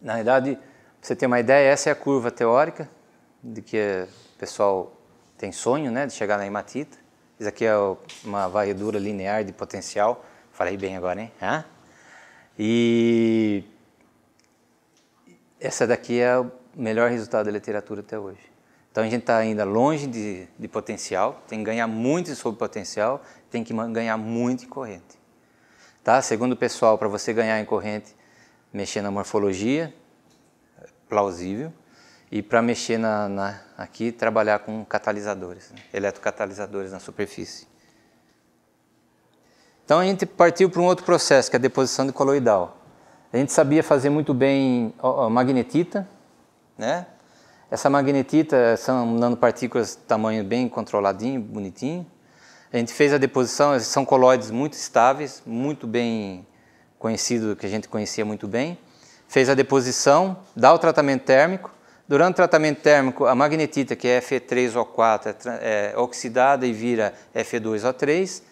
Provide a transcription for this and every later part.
Na verdade, você ter uma ideia, essa é a curva teórica de que o pessoal tem sonho, né, de chegar na hematita. Isso aqui é uma varredura linear de potencial. Falei bem agora, hein? Hã? E essa daqui é o melhor resultado da literatura até hoje. Então a gente está ainda longe de, de potencial, tem que ganhar muito sobre potencial, tem que ganhar muito em corrente. Tá? Segundo o pessoal, para você ganhar em corrente, mexer na morfologia, plausível, e para mexer na, na, aqui, trabalhar com catalisadores, né? eletrocatalisadores na superfície. Então a gente partiu para um outro processo, que é a deposição de coloidal. A gente sabia fazer muito bem magnetita, né? Essa magnetita são nanopartículas de tamanho bem controladinho, bonitinho. A gente fez a deposição, são colóides muito estáveis, muito bem conhecido, que a gente conhecia muito bem. Fez a deposição, dá o tratamento térmico. Durante o tratamento térmico, a magnetita, que é Fe3O4, é, é oxidada e vira Fe2O3.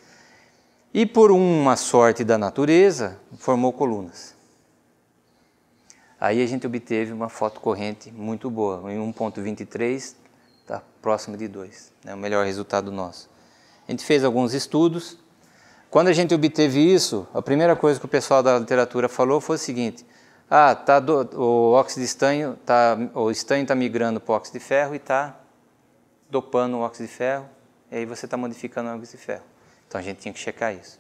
E por uma sorte da natureza, formou colunas. Aí a gente obteve uma foto corrente muito boa, em 1.23 está próximo de 2, é né, o melhor resultado nosso. A gente fez alguns estudos. Quando a gente obteve isso, a primeira coisa que o pessoal da literatura falou foi o seguinte: ah, tá do, o óxido de estanho, tá, o estanho está migrando para o óxido de ferro e está dopando o óxido de ferro, e aí você está modificando o óxido de ferro. Então a gente tinha que checar isso.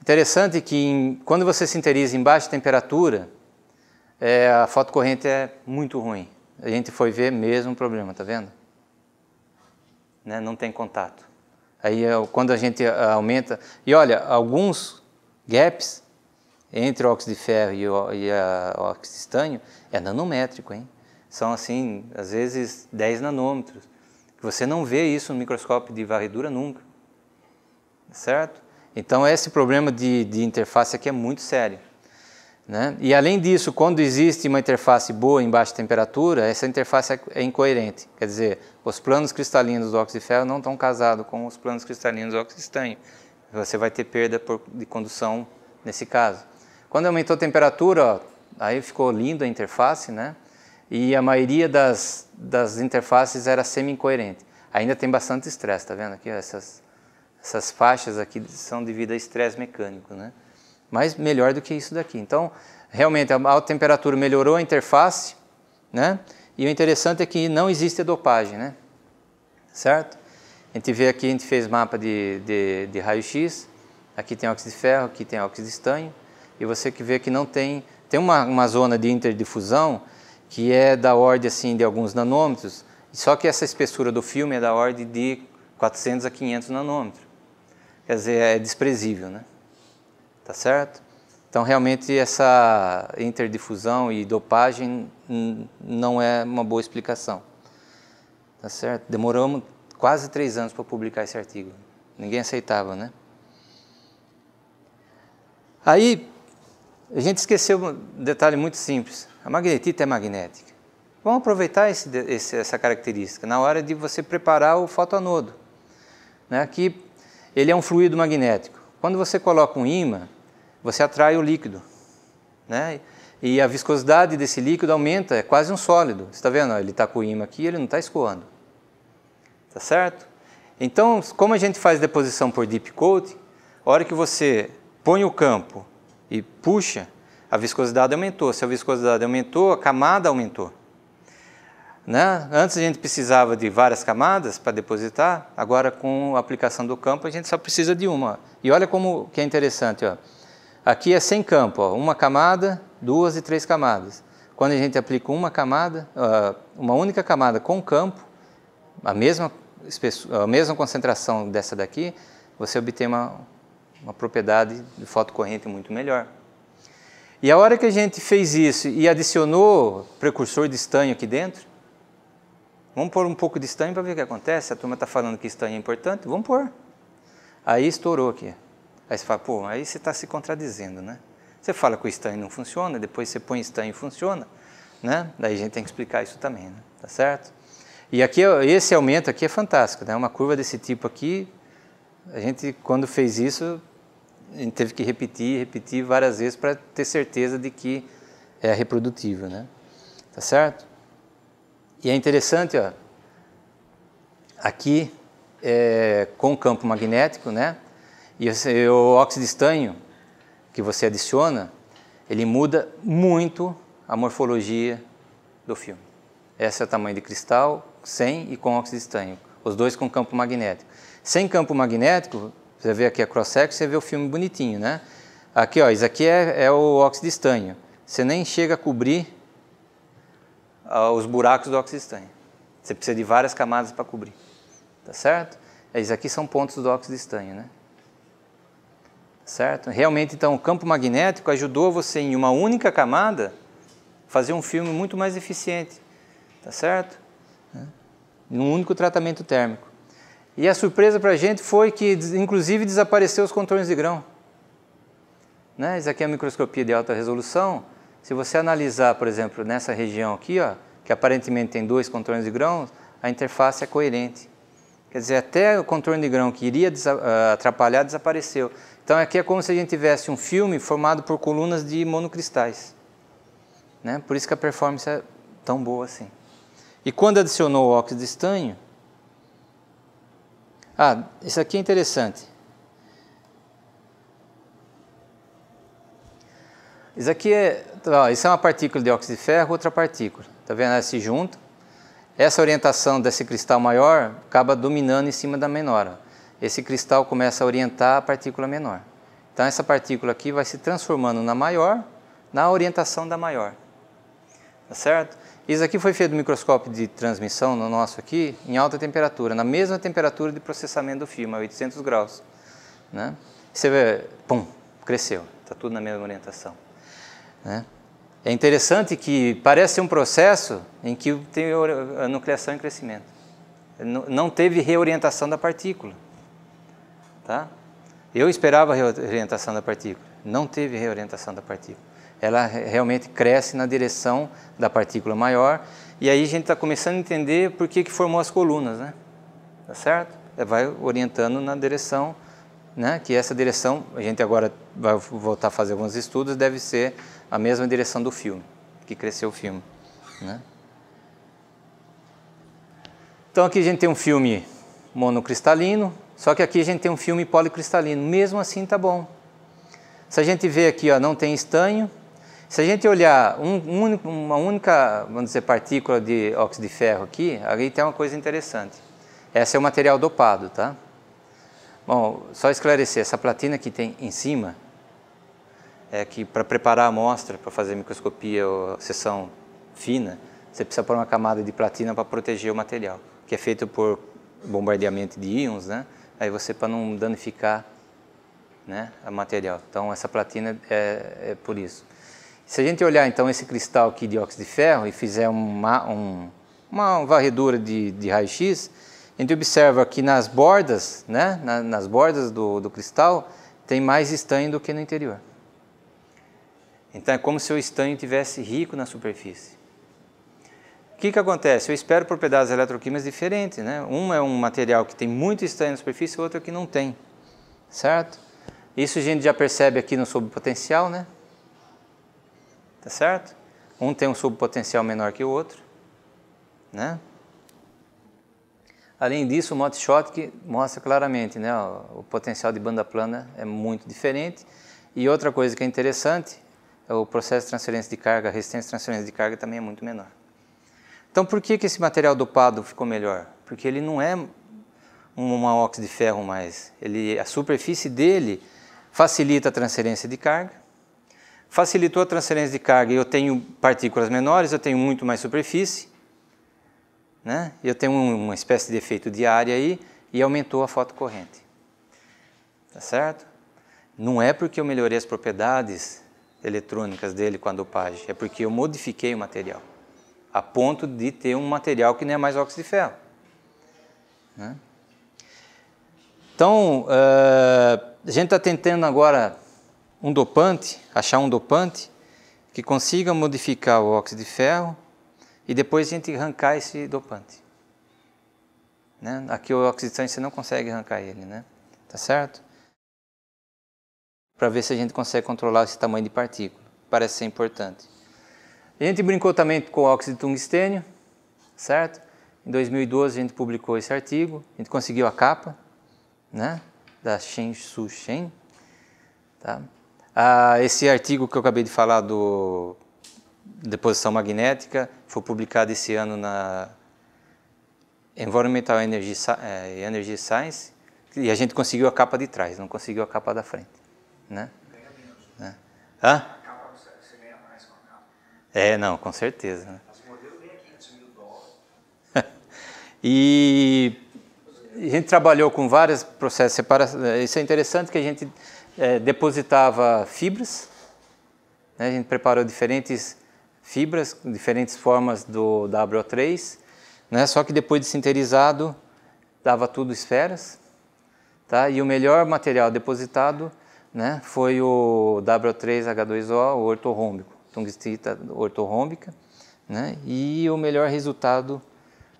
Interessante que em, quando você sinteriza em baixa temperatura, é, a foto corrente é muito ruim. A gente foi ver mesmo problema, tá vendo? Né? Não tem contato. Aí é, quando a gente ah, aumenta. E olha, alguns gaps entre o óxido de ferro e o, e a, ah, o óxido de estanho é nanométrico, hein? São assim, às vezes 10 nanômetros. Você não vê isso no microscópio de varredura nunca. Certo? Então esse problema de, de interface aqui é muito sério. Né? E além disso, quando existe uma interface boa em baixa temperatura, essa interface é, é incoerente. Quer dizer, os planos cristalinos do óxido de ferro não estão casados com os planos cristalinos do óxido de estanho. Você vai ter perda por, de condução nesse caso. Quando aumentou a temperatura, ó, aí ficou linda a interface, né? E a maioria das, das interfaces era semi-incoerente. Ainda tem bastante estresse, tá vendo aqui? Ó, essas, essas faixas aqui são devido a estresse mecânico, né? mas melhor do que isso daqui. Então, realmente, a alta temperatura melhorou a interface, né? E o interessante é que não existe dopagem, né? Certo? A gente vê aqui, a gente fez mapa de, de, de raio-x, aqui tem óxido de ferro, aqui tem óxido de estanho, e você que vê que não tem, tem uma, uma zona de interdifusão que é da ordem assim de alguns nanômetros, só que essa espessura do filme é da ordem de 400 a 500 nanômetros. Quer dizer, é desprezível, né? tá certo? Então, realmente, essa interdifusão e dopagem não é uma boa explicação, tá certo? Demoramos quase três anos para publicar esse artigo. Ninguém aceitava, né? Aí, a gente esqueceu um detalhe muito simples. A magnetita é magnética. Vamos aproveitar esse, esse, essa característica na hora de você preparar o fotoanodo. Né? Que ele é um fluido magnético. Quando você coloca um ímã, você atrai o líquido. Né? E a viscosidade desse líquido aumenta, é quase um sólido. Você está vendo? Ele está com o imã aqui ele não está escoando. está certo? Então, como a gente faz deposição por deep coating, a hora que você põe o campo e puxa, a viscosidade aumentou. Se a viscosidade aumentou, a camada aumentou. Né? Antes a gente precisava de várias camadas para depositar, agora com a aplicação do campo a gente só precisa de uma. E olha como que é interessante, ó. Aqui é sem campo, ó, uma camada, duas e três camadas. Quando a gente aplica uma camada, ah, uma única camada com campo, a mesma, a mesma concentração dessa daqui, você obtém uma, uma propriedade de fotocorrente muito melhor. E a hora que a gente fez isso e adicionou precursor de estanho aqui dentro, vamos pôr um pouco de estanho para ver o que acontece. A turma está falando que estanho é importante, vamos pôr. Aí estourou aqui. Aí você fala, pô, aí você está se contradizendo, né? Você fala que o estanho não funciona, depois você põe estanho e funciona, né? Daí a gente tem que explicar isso também, né? tá certo? E aqui, esse aumento aqui é fantástico, né? Uma curva desse tipo aqui, a gente, quando fez isso, a gente teve que repetir, repetir várias vezes para ter certeza de que é reprodutível, né? Tá certo? E é interessante, ó, aqui é, com o campo magnético, né? E o óxido de estanho que você adiciona, ele muda muito a morfologia do filme. Esse é o tamanho de cristal sem e com óxido de estanho, os dois com campo magnético. Sem campo magnético, você vê aqui a cross-section, você vê o filme bonitinho, né? Aqui, ó, isso aqui é, é o óxido de estanho. Você nem chega a cobrir ah, os buracos do óxido de estanho. Você precisa de várias camadas para cobrir, tá certo? Esses é, aqui são pontos do óxido de estanho, né? certo? Realmente, então, o campo magnético ajudou você em uma única camada fazer um filme muito mais eficiente, tá certo? Num né? único tratamento térmico. E a surpresa para a gente foi que, inclusive, desapareceu os contornos de grão. Né? Isso aqui é a microscopia de alta resolução. Se você analisar, por exemplo, nessa região aqui, ó, que aparentemente tem dois contornos de grão, a interface é coerente. Quer dizer, até o contorno de grão que iria ah, atrapalhar desapareceu. Então aqui é como se a gente tivesse um filme formado por colunas de monocristais. Né? Por isso que a performance é tão boa assim. E quando adicionou o óxido de estanho... Ah, isso aqui é interessante. Isso aqui é, ó, isso é uma partícula de óxido de ferro, outra partícula. Está vendo? Elas se juntam. Essa orientação desse cristal maior acaba dominando em cima da menor. Esse cristal começa a orientar a partícula menor. Então essa partícula aqui vai se transformando na maior, na orientação da maior. Tá certo? Isso aqui foi feito no microscópio de transmissão, no nosso aqui, em alta temperatura, na mesma temperatura de processamento do filme, a 800 graus. Né? Você vê, pum, cresceu, está tudo na mesma orientação. Né? É interessante que parece um processo em que tem a nucleação em crescimento. Não teve reorientação da partícula. Tá? Eu esperava reorientação da partícula. Não teve reorientação da partícula. Ela realmente cresce na direção da partícula maior. E aí a gente está começando a entender por que, que formou as colunas. Né? Tá certo? É, vai orientando na direção, né? que essa direção, a gente agora vai voltar a fazer alguns estudos, deve ser a mesma direção do filme, que cresceu o filme. Né? Então aqui a gente tem um filme monocristalino, só que aqui a gente tem um filme policristalino. Mesmo assim tá bom. Se a gente vê aqui, ó, não tem estanho. Se a gente olhar um, um, uma única, vamos dizer, partícula de óxido de ferro aqui, aí tem uma coisa interessante. Essa é o material dopado, tá? Bom, só esclarecer, essa platina que tem em cima, é que para preparar a amostra, para fazer microscopia ou sessão fina, você precisa pôr uma camada de platina para proteger o material, que é feito por bombardeamento de íons, né? Aí você, para não danificar né, o material. Então, essa platina é, é, por isso. Se a gente olhar, então, esse cristal aqui de óxido de ferro e fizer uma, um, uma varredura de, de raio-x, a gente observa que nas bordas, né, na, nas bordas do, do cristal, tem mais estanho do que no interior. Então é como se o estanho tivesse rico na superfície. O que, que acontece? Eu espero propriedades eletroquímicas diferentes. Né? Um é um material que tem muito estanho na superfície, o outro é que não tem. Certo? Isso a gente já percebe aqui no subpotencial, né? Tá certo? Um tem um subpotencial menor que o outro. Né? Além disso, o Motshot mostra claramente, né, o potencial de banda plana é muito diferente. E outra coisa que é interessante é, o processo de transferência de carga, a resistência de transferência de carga também é muito menor. Então, por que, que esse material dopado ficou melhor? Porque ele não é um óxido de ferro mais. Ele, a superfície dele facilita a transferência de carga. Facilitou a transferência de carga e eu tenho partículas menores, eu tenho muito mais superfície. Né? Eu tenho uma espécie de efeito de área aí e aumentou a fotocorrente. Tá certo? Não é porque eu melhorei as propriedades eletrônicas dele com a dopagem. É porque eu modifiquei o material, a ponto de ter um material que não é mais óxido de ferro. Né? Então, uh, a gente está tentando agora um dopante, achar um dopante que consiga modificar o óxido de ferro e depois a gente arrancar esse dopante. Né? Aqui o óxido oxidante você não consegue arrancar ele, né? Tá certo? para ver se a gente consegue controlar esse tamanho de partícula. Parece ser importante. A gente brincou também com óxido de tungstênio, certo? Em 2012 a gente publicou esse artigo, a gente conseguiu a capa, né? Da Shen Su Shen. Tá? Ah, esse artigo que eu acabei de falar do deposição magnética foi publicado esse ano na Environmental Energy, eh, Energy Science e a gente conseguiu a capa de trás, não conseguiu a capa da frente né? Ganha menos. É. Hã? Você ganha mais com a capa. É, não, com certeza. Né? 500 mil dólares. e a gente trabalhou com vários processos de separação. É, isso é interessante que a gente é, depositava fibras, né? a gente preparou diferentes fibras, diferentes formas do WO3, né? só que depois de sinterizado, dava tudo esferas. Tá? E o melhor material depositado né, foi o W3H2O, o ortorrômbico, tungstita ortorrômbica, né, e o melhor resultado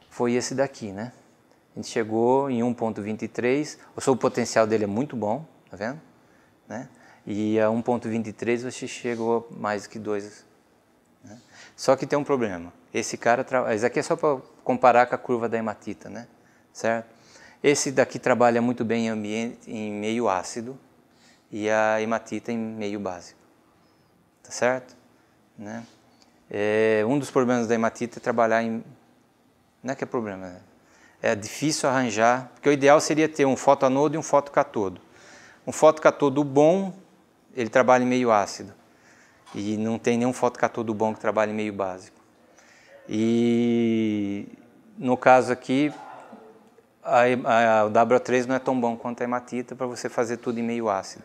foi esse daqui, né. A gente chegou em 1.23, o seu potencial dele é muito bom, tá vendo? Né? E a 1.23 você chegou mais que 2. Né? Só que tem um problema. Esse cara, isso esse aqui é só para comparar com a curva da hematita, né? Certo? Esse daqui trabalha muito bem em ambiente em meio ácido, e a hematita em meio básico. Tá certo? Né? É, um dos problemas da hematita é trabalhar em. Não é que é problema, né? é difícil arranjar, porque o ideal seria ter um fotoanodo e um fotocatodo. Um fotocatodo bom, ele trabalha em meio ácido. E não tem nenhum fotocatodo bom que trabalhe em meio básico. E no caso aqui, a, a, a, o W3 não é tão bom quanto a hematita para você fazer tudo em meio ácido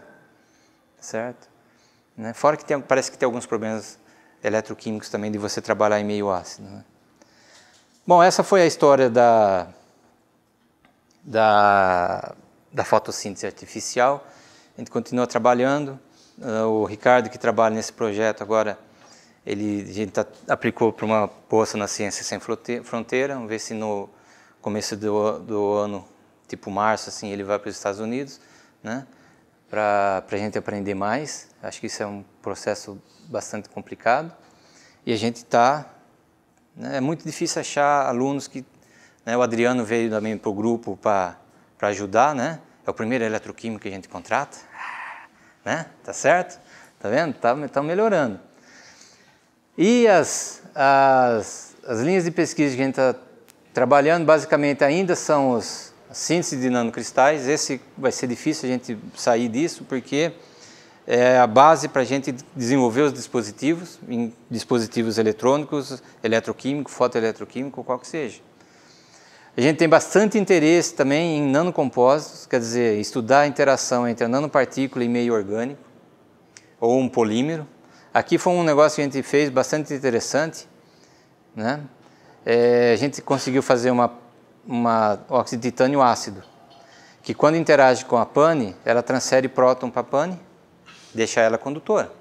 certo? Né? Fora que tem, parece que tem alguns problemas eletroquímicos também de você trabalhar em meio ácido. Né? Bom, essa foi a história da, da, da fotossíntese artificial. A gente continua trabalhando. Ah, o Ricardo, que trabalha nesse projeto agora, ele a gente tá, aplicou para uma bolsa na Ciência Sem Fronteira. Vamos ver se no começo do, do ano, tipo março, assim, ele vai para os Estados Unidos, né? para a gente aprender mais. Acho que isso é um processo bastante complicado. E a gente está... Né, é muito difícil achar alunos que... Né, o Adriano veio também para o grupo para ajudar, né? É o primeiro eletroquímico que a gente contrata. Né? Tá certo? Tá vendo? Tá, tá melhorando. E as, as, as linhas de pesquisa que a gente está trabalhando, basicamente, ainda são os síntese de nanocristais. Esse vai ser difícil a gente sair disso, porque é a base para a gente desenvolver os dispositivos, em dispositivos eletrônicos, eletroquímico, fotoeletroquímico, qual que seja. A gente tem bastante interesse também em nanocompósitos, quer dizer, estudar a interação entre a nanopartícula e meio orgânico, ou um polímero. Aqui foi um negócio que a gente fez bastante interessante, né? É, a gente conseguiu fazer uma uma óxido de titânio ácido, que quando interage com a pane, ela transfere próton para a pane, deixa ela condutora.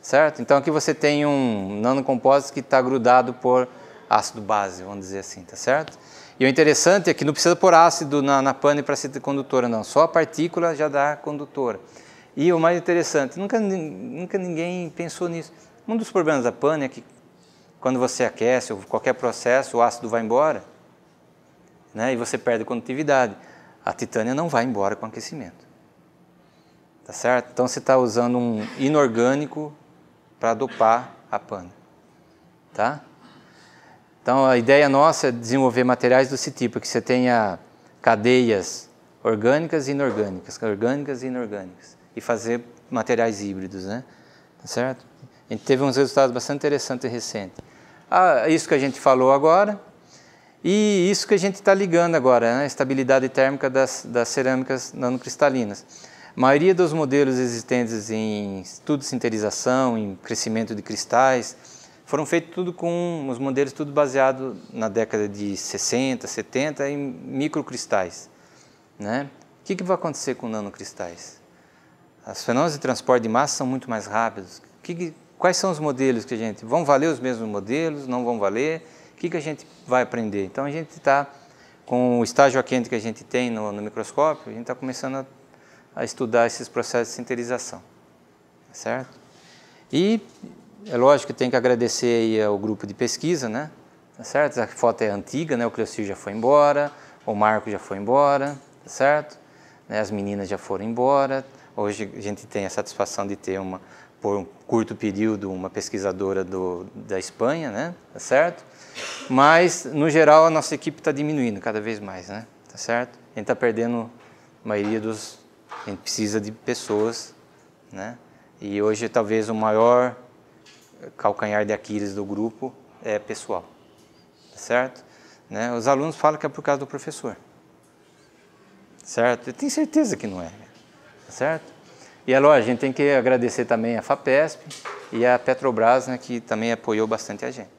Certo? Então aqui você tem um nanocompósito que está grudado por ácido base, vamos dizer assim, tá certo? E o interessante é que não precisa pôr ácido na, na pane para ser condutora, não. Só a partícula já dá condutora. E o mais interessante, nunca, nunca ninguém pensou nisso. Um dos problemas da pane é que quando você aquece ou qualquer processo, o ácido vai embora né? e você perde condutividade. A titânia não vai embora com aquecimento. Tá certo? Então você está usando um inorgânico para dopar a pana. Tá? Então a ideia nossa é desenvolver materiais desse tipo, que você tenha cadeias orgânicas e inorgânicas, orgânicas e inorgânicas, e fazer materiais híbridos, né? Tá certo? A gente teve uns resultados bastante interessantes recentes. Ah, isso que a gente falou agora, e isso que a gente está ligando agora, né? a estabilidade térmica das, das cerâmicas nanocristalinas. A maioria dos modelos existentes em estudo de sinterização, em crescimento de cristais, foram feitos tudo com os modelos tudo baseado na década de 60, 70 em microcristais. Né? O que, que vai acontecer com nanocristais? Os fenômenos de transporte de massa são muito mais rápidos. Que, quais são os modelos que a gente... Vão valer os mesmos modelos? Não vão valer? O que, que a gente vai aprender? Então a gente está, com o estágio aquente que a gente tem no, no microscópio, a gente está começando a, a, estudar esses processos de sinterização, certo? E é lógico que tem que agradecer ao grupo de pesquisa, né? Tá certo? A foto é antiga, né? O Cleocir já foi embora, o Marco já foi embora, tá certo? Né? As meninas já foram embora. Hoje a gente tem a satisfação de ter uma, por um curto período, uma pesquisadora do, da Espanha, né? Tá certo? Mas, no geral, a nossa equipe está diminuindo cada vez mais, né? Tá certo? A gente está perdendo a maioria dos... A gente precisa de pessoas, né? E hoje, talvez, o maior calcanhar de Aquiles do grupo é pessoal, tá certo? Né? Os alunos falam que é por causa do professor, certo? Eu tenho certeza que não é, tá certo? E é lógico, a gente tem que agradecer também a FAPESP e a Petrobras, né, que também apoiou bastante a gente.